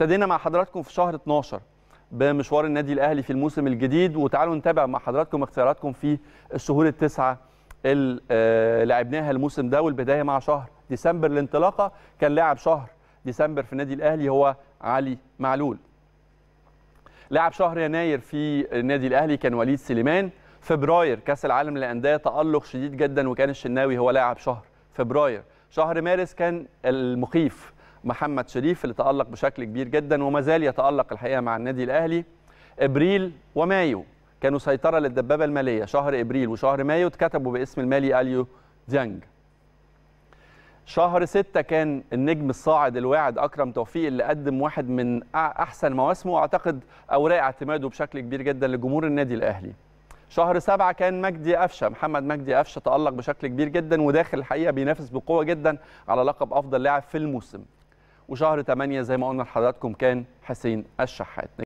ابتدينا مع حضراتكم في شهر 12 بمشوار النادي الاهلي في الموسم الجديد وتعالوا نتابع مع حضراتكم اختياراتكم في الشهور التسعه اللي آه، لعبناها الموسم ده والبدايه مع شهر ديسمبر الانطلاقه كان لاعب شهر ديسمبر في النادي الاهلي هو علي معلول لاعب شهر يناير في النادي الاهلي كان وليد سليمان فبراير كاس العالم للانديه تالق شديد جدا وكان الشناوي هو لاعب شهر فبراير شهر مارس كان المخيف محمد شريف اللي تألق بشكل كبير جدا وما زال يتألق الحقيقة مع النادي الأهلي ابريل ومايو كانوا سيطره للدبابه الماليه شهر ابريل وشهر مايو اتكتبوا باسم المالي اليو ديانج شهر ستة كان النجم الصاعد الواعد أكرم توفيق اللي قدم واحد من أحسن مواسمه وأعتقد أوراق اعتماده بشكل كبير جدا لجمهور النادي الأهلي شهر سبعة كان مجدي قفشة محمد مجدي قفشة تألق بشكل كبير جدا وداخل الحقيقة بينافس بقوة جدا على لقب أفضل لاعب في الموسم وشهر 8 زي ما قلنا لحضراتكم كان حسين الشحات